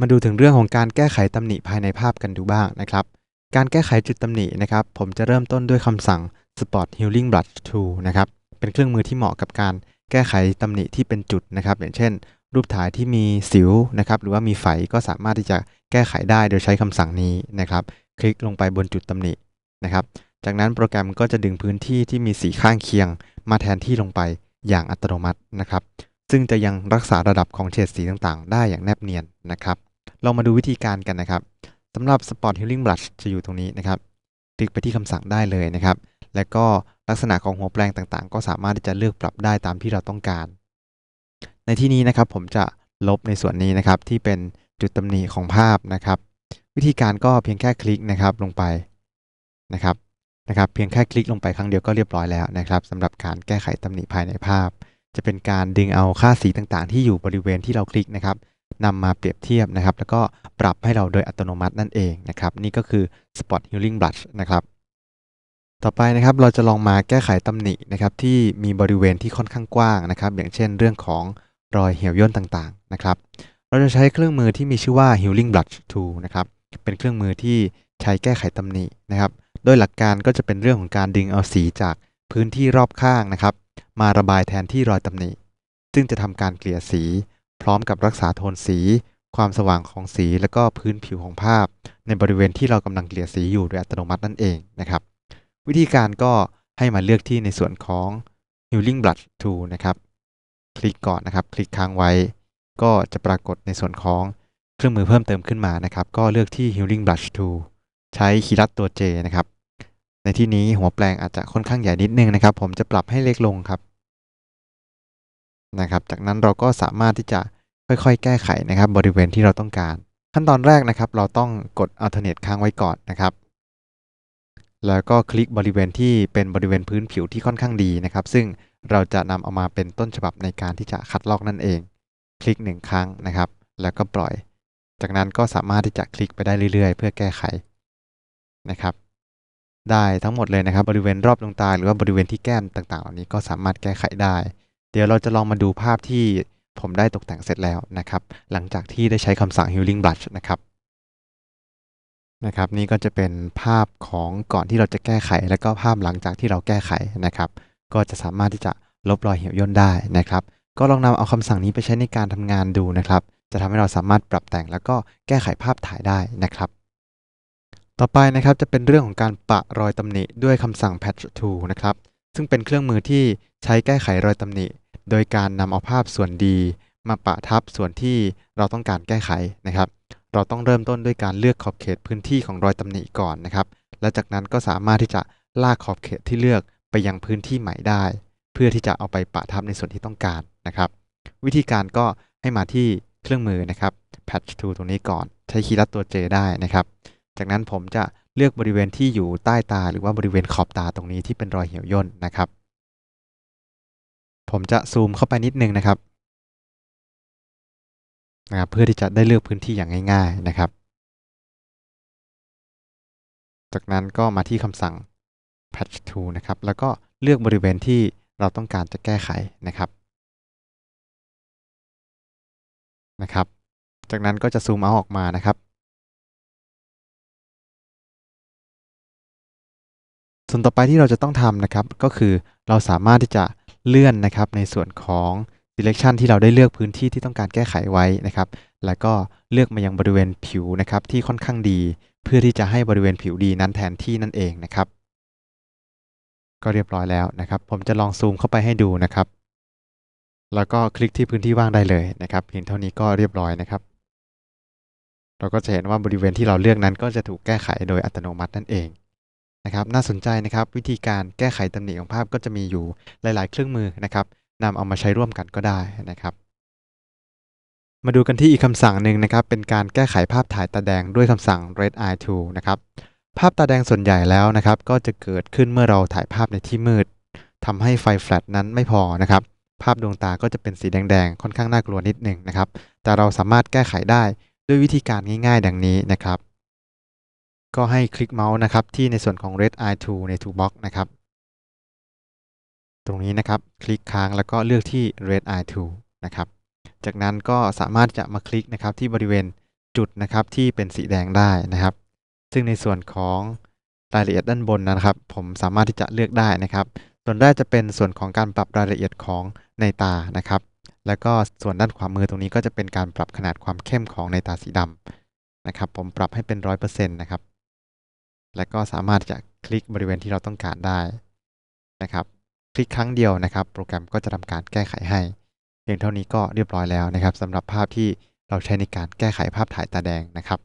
มาดูถึงเรื่องของการแก้ไขตำหนิภายในภาพกันดูบ้างนะครับ การแก้ไขจุดตำหนินะครับ ผมจะเริ่มต้นด้วยคำสั่ง Spot Healing Brush Tool นะครับ เป็นเครื่องมือที่เหมาะกับการแก้ไขตำหนิที่เป็นจุดนะครับอย่างเช่น รูปถ่ายที่มีสิวนะครับหรือว่ามีไฝก็สามารถที่จะแก้ไขได้โดยใช้คำสั่งนี้นะครับ คลิกลงไปบนจุดตำหนินะครับ จากนั้นโปรแกรมก็จะดึงพื้นที่ที่มีสีข้างเคียง มาแทนที่ลงไปอย่างอัตโนมัตินะครับ ซึ่งจะยังรักษาระดับของเฉดสีต่างๆ ได้อย่างแนบเนียนนะครับเรามาดูวิธีการกันนะครับสำหรับ Spot Healing Brush จะอยู่ตรงนี้นะครับ คลิกไปที่คำสั่งได้เลยนะครับ และก็ลักษณะของหัวแปลงต่างๆ ก็สามารถที่จะเลือกปรับได้ตามที่เราต้องการ ในที่นี้นะครับผมจะลบในส่วนนี้นะครับ ที่เป็นจุดตำหนิของภาพนะครับ วิธีการก็เพียงแค่คลิกนะครับลงไปนะครับนะครับเพียงแค่คลิกลงไปครั้งเดียวก็เรียบร้อยแล้วนะครับสำหรับการแก้ไขตำหนิภายในภาพ จะเป็นการดึงเอาค่าสีต่างๆ ที่อยู่บริเวณที่เราคลิกนะครับนำมาเปรียบเทียบนะครับ แล้วก็ปรับให้เราโดยอัตโนมัตินั่นเองนะครับ นี่ก็คือ Spot Healing Brush นะครับ ต่อไปนะครับเราจะลองมาแก้ไขตำหนินะครับที่มีบริเวณที่ค่อนข้างกว้างนะครับอย่างเช่นเรื่องของรอยเหี่ยวย่นต่างๆนะครับเราจะใช้เครื่องมือที่มีชื่อว่า Healing Brush Tool นะครับเป็นเครื่องมือที่ใช้แก้ไขตำหนินะครับโดยหลักการก็จะเป็นเรื่องของการดึงเอาสีจากพื้นที่รอบข้างนะครับมาระบายแทนที่รอยตำหนิซึ่งจะทำการเกลี่ยสีพร้อมกับรักษาโทนสี ความสว่างของสี และก็พื้นผิวของภาพ ในบริเวณที่เรากำลังเกลี่ยสีอยู่โดยอัตโนมัตินั่นเองนะครับ วิธีการก็ให้มาเลือกที่ในส่วนของ Healing Blood Tool นะครับ คลิกก่อนนะครับ คลิกค้างไว้ ก็จะปรากฏในส่วนของเครื่องมือเพิ่มเติมขึ้นมานะครับ ก็เลือกที่ Healing Brush Tool ใช้คีย์ลัดตัว J นะครับ ในที่นี้หัวแปลงอาจจะค่อนข้างใหญ่นิดนึงนะครับ ผมจะปรับให้เล็กลงครับนะครับ จากนั้นเราก็สามารถที่จะค่อยๆ แก้ไขนะครับบริเวณที่เราต้องการ ขั้นตอนแรกนะครับเราต้องกดอัลเทอร์เนทค้างไว้ก่อนนะครับ แล้วก็คลิกบริเวณที่เป็นบริเวณพื้นผิวที่ค่อนข้างดีนะครับซึ่งเราจะนำเอามาเป็นต้นฉบับในการที่จะคัดลอกนั่นเอง คลิกหนึ่งครั้งนะครับ แล้วก็ปล่อย จากนั้นก็สามารถที่จะคลิกไปได้เรื่อยๆ เพื่อแก้ไขนะครับได้ทั้งหมดเลยนะครับบริเวณรอบดวงตาหรือว่าบริเวณที่แก้มต่างๆเหล่านี้ก็สามารถแก้ไขได้ดี๋ยวเราจะลองมาดูภาพที่ผมได้ตกแต่งเสร็จแล้วนะครับ หลังจากที่ได้ใช้คำสั่ง healing brush นะครับนะครับนี่ก็จะเป็นภาพของก่อนที่เราจะแก้ไข แล้วก็ภาพหลังจากที่เราแก้ไขนะครับ ก็จะสามารถที่จะลบรอยเหี่ยวย่นได้นะครับ ก็ลองนำเอาคำสั่งนี้ไปใช้ในการทำงานดูนะครับ จะทำให้เราสามารถปรับแต่งแล้วก็แก้ไขภาพถ่ายได้นะครับ ต่อไปนะครับจะเป็นเรื่องของการปะรอยตำหนิด้วยคำสั่ง patch tool นะครับซึ่งเป็นเครื่องมือที่ใช้แก้ไขรอยตำหนิโดยการนำเอาภาพส่วนดีมาปะทับส่วนที่เราต้องการแก้ไขนะครับ เราต้องเริ่มต้นด้วยการเลือกขอบเขตพื้นที่ของรอยตำหนิก่อนนะครับและจากนั้นก็สามารถที่จะลากขอบเขตที่เลือกไปยังพื้นที่ใหม่ได้ เพื่อที่จะเอาไปปะทับในส่วนที่ต้องการนะครับ วิธีการก็ให้มาที่เครื่องมือนะครับ patch to o l ตรงนี้ก่อน ใช้คีย์ลัดตัว J ได้นะครับ จากนั้นผมจะเลือกบริเวณที่อยู่ใต้ตาหรือว่าบริเวณขอบตาตรงนี้ที่เป็นรอยเหี่ยวย่นนะครับผมจะซูมเข้าไปนิดนึงนะครับนะครับเพื่อที่จะได้เลือกพื้นที่อย่างง่าย ๆนะครับ จากนั้นก็มาที่คำสั่ง patch to นะครับแล้วก็เลือกบริเวณที่เราต้องการจะแก้ไขนะครับนะครับจากนั้นก็จะซูมเอาออกมานะครับส่วนต่อไปที่เราจะต้องทำนะครับก็คือเราสามารถที่จะเลื่อนนะครับในส่วนของ selection ที่เราได้เลือกพื้นที่ที่ต้องการแก้ไขไว้นะครับ แล้วก็เลือกมายังบริเวณผิวนะครับ ที่ค่อนข้างดี เพื่อที่จะให้บริเวณผิวดีนั้นแทนที่นั่นเองนะครับ ก็เรียบร้อยแล้วนะครับ ผมจะลองซูมเข้าไปให้ดูนะครับแล้วก็คลิกที่พื้นที่ว่างได้เลยนะครับเพียงเท่านี้ก็เรียบร้อยนะครับ เราก็จะเห็นว่าบริเวณที่เราเลือกนั้นก็จะถูกแก้ไขโดยอัตโนมัตินั่นเองนะครับน่าสนใจนะครับวิธีการแก้ไขตำหนิของภาพก็จะมีอยู่หลาย ๆเครื่องมือนะครับนำเอามาใช้ร่วมกันก็ได้นะครับ มาดูกันที่อีกคำสั่งหนึ่งนะครับ เป็นการแก้ไขภาพถ่ายตาแดงด้วยคำสั่ง red eye tool นะครับภาพตาแดงส่วนใหญ่แล้วนะครับ ก็จะเกิดขึ้นเมื่อเราถ่ายภาพในที่มืดทำให้ไฟแฟลชนั้นไม่พอนะครับภาพดวงตาก็จะเป็นสีแดงๆค่อนข้างน่ากลัวนิดหนึ่งนะครับ แต่เราสามารถแก้ไขได้ด้วยวิธีการง่ายๆ ดังนี้นะครับก็ให้คลิกเมาส์นะครับที่ในส่วนของ red eye tool ใน toolbox นะครับ ตรงนี้นะครับคลิกค้างแล้วก็เลือกที่ red eye tool นะครับ จากนั้นก็สามารถจะมาคลิกนะครับที่บริเวณจุดนะครับที่เป็นสีแดงได้นะครับ ซึ่งในส่วนของรายละเอียดด้านบนนะครับ ผมสามารถที่จะเลือกได้นะครับ ส่วนแรกจะเป็นส่วนของการปรับรายละเอียดของในตานะครับ แล้วก็ส่วนด้านขวามือตรงนี้ก็จะเป็นการปรับขนาดความเข้มของในตาสีดำนะครับ ผมปรับให้เป็น100%นะครับและก็สามารถจะคลิกบริเวณที่เราต้องการได้นะครับ คลิกครั้งเดียวนะครับ โปรแกรมก็จะทำการแก้ไขให้ เพียงเท่านี้ก็เรียบร้อยแล้วนะครับ สำหรับภาพที่เราใช้ในการแก้ไขภาพถ่ายตาแดงนะครับ